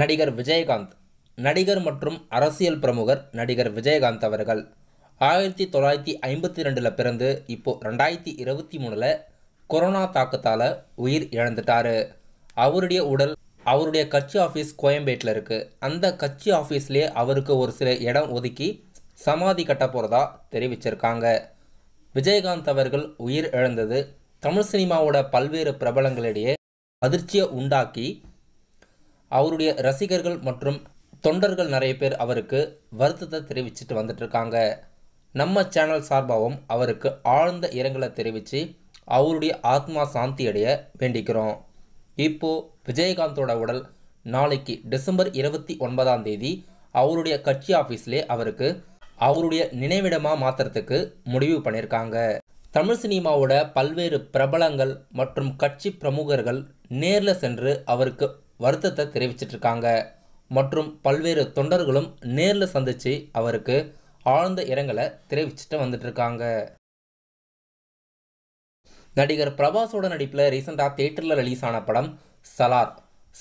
நடிகர் விஜயகாந்த் நடிகர் மற்றும் அரசியல் பிரமுகர் நடிகர் விஜயகாந்த் அவர்கள் ஆயிரத்தி தொள்ளாயிரத்தி ஐம்பத்தி ரெண்டில் பிறந்து இப்போது ரெண்டாயிரத்தி இருபத்தி மூணில் கொரோனா தாக்கத்தால் உயிர் இழந்துட்டார் அவருடைய உடல் அவருடைய கட்சி ஆஃபீஸ் கோயம்பேட்டில் இருக்குது அந்த கட்சி ஆஃபீஸ்லேயே அவருக்கு ஒரு சில இடம் ஒதுக்கி சமாதி கட்ட போகிறதா தெரிவிச்சிருக்காங்க விஜயகாந்த் அவர்கள் உயிர் இழந்தது தமிழ் சினிமாவோட பல்வேறு பிரபலங்களிடையே அதிர்ச்சியை உண்டாக்கி அவருடைய ரசிகர்கள் மற்றும் தொண்டர்கள் நிறைய பேர் அவருக்கு வருத்தத்தை தெரிவிச்சுட்டு வந்துட்டுருக்காங்க நம்ம சேனல் சார்பாகவும் அவருக்கு ஆழ்ந்த இரங்கலை தெரிவித்து அவருடைய ஆத்மா சாந்தி அடைய வேண்டிக்கிறோம் இப்போது விஜயகாந்தோட உடல் நாளைக்கு டிசம்பர் இருபத்தி ஒன்பதாம் தேதி அவருடைய கட்சி ஆஃபீஸ்லே அவருக்கு அவருடைய நினைவிடமாக மாற்றுறதுக்கு முடிவு பண்ணியிருக்காங்க தமிழ் சினிமாவோட பல்வேறு பிரபலங்கள் மற்றும் கட்சி பிரமுகர்கள் நேரில் சென்று அவருக்கு வருத்தத்தை தெரிவிச்சிட்ருக்காங்க மற்றும் பல்வேறு தொண்டர்களும் நேரில் சந்தித்து அவருக்கு ஆழ்ந்த இரங்கலை தெரிவிச்சுட்டு வந்துட்டுருக்காங்க நடிகர் பிரபாஸோட நடிப்பில் ரீசெண்டாக தேட்டரில் ரிலீஸ் ஆன படம் சலார்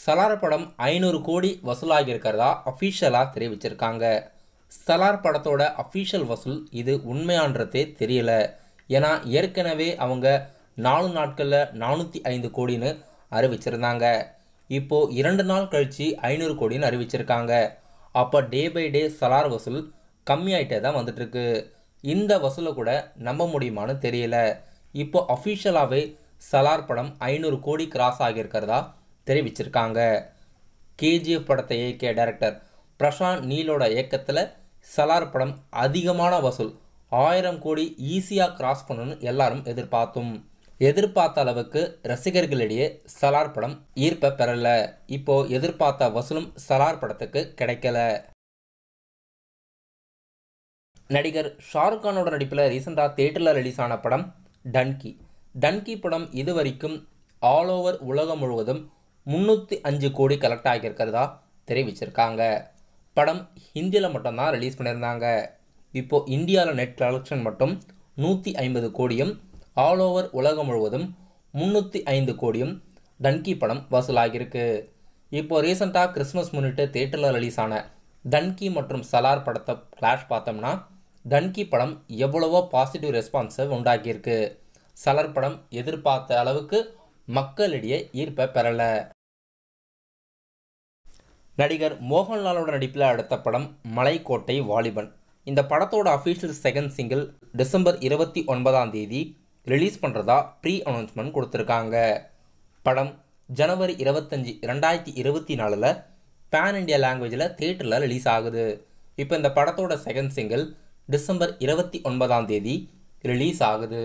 சலார் படம் ஐநூறு கோடி வசூலாகி இருக்கிறதா அஃபீஷியலாக தெரிவிச்சிருக்காங்க சலார் படத்தோட அஃபீஷியல் வசூல் இது உண்மையான்றதே தெரியல ஏன்னா ஏற்கனவே அவங்க நாலு நாட்களில் நானூற்றி ஐந்து கோடின்னு அறிவிச்சிருந்தாங்க இப்போது இரண்டு நாள் கழித்து ஐநூறு கோடின்னு அறிவிச்சிருக்காங்க அப்போ டே பை டே சலார் வசூல் கம்மியாயிட்டே தான் வந்துட்டுருக்கு இந்த வசூலை கூட நம்ப முடியுமான்னு தெரியல இப்போ அஃபிஷியலாகவே சலார் படம் ஐநூறு கோடி கிராஸ் ஆகியிருக்கிறதா தெரிவிச்சிருக்காங்க கேஜிஎஃப் படத்தை இயக்கிய டைரக்டர் பிரசாந்த் நீலோட இயக்கத்தில் சலார் படம் அதிகமான வசூல் ஆயிரம் கோடி ஈஸியாக கிராஸ் பண்ணணும்னு எல்லாரும் எதிர்பார்த்தும் எதிர்பார்த்த அளவுக்கு ரசிகர்களிடையே சலார் படம் ஈர்ப்பை பெறல இப்போ எதிர்பார்த்த வசூலும் சலார் படத்துக்கு கிடைக்கல நடிகர் ஷாருக் கானோட நடிப்பில் ரீசெண்டாக தேட்டரில் ரிலீஸ் ஆன படம் டன்கி டன்கி படம் இதுவரைக்கும் ஆல் ஓவர் உலகம் முழுவதும் முந்நூற்றி அஞ்சு கோடி கலெக்ட் ஆகியிருக்கிறதா தெரிவிச்சிருக்காங்க படம் ஹிந்தியில் மட்டும்தான் ரிலீஸ் பண்ணியிருந்தாங்க இப்போது இந்தியாவில் நெட் கலெக்ஷன் மட்டும் நூற்றி ஐம்பது கோடியும் ஆல் ஓவர் உலகம் முழுவதும் முந்நூற்றி ஐந்து கோடியும் டன்கி படம் வசூலாகியிருக்கு இப்போது ரீசெண்டாக கிறிஸ்மஸ் முன்னிட்டு தேட்டரில் ரிலீஸ் ஆன டன்கி மற்றும் சலார் படத்தை கிளாஷ் பார்த்தோம்னா டன்கி படம் எவ்வளவோ பாசிட்டிவ் ரெஸ்பான்ஸை உண்டாக்கியிருக்கு சலர் படம் எதிர்பார்த்த அளவுக்கு மக்களிடையே ஈர்ப்பை பெறலை நடிகர் மோகன்லாலோட நடிப்பில் அடுத்த படம் மலைக்கோட்டை வாலிபன் இந்த படத்தோட அஃபீஷியல் செகண்ட் சிங்கிள் டிசம்பர் இருபத்தி ஒன்பதாம் தேதி ரிலீஸ் பண்ணுறதா ப்ரீ அனௌன்ஸ்மெண்ட் கொடுத்துருக்காங்க படம் ஜனவரி இருபத்தஞ்சி ரெண்டாயிரத்தி இருபத்தி நாலில் பேன் இண்டியா லாங்குவேஜில் தேட்டரில் ரிலீஸ் ஆகுது இப்போ இந்த படத்தோட செகண்ட் சிங்கிள் டிசம்பர் இருபத்தி ஒன்பதாம் தேதி ரிலீஸ் ஆகுது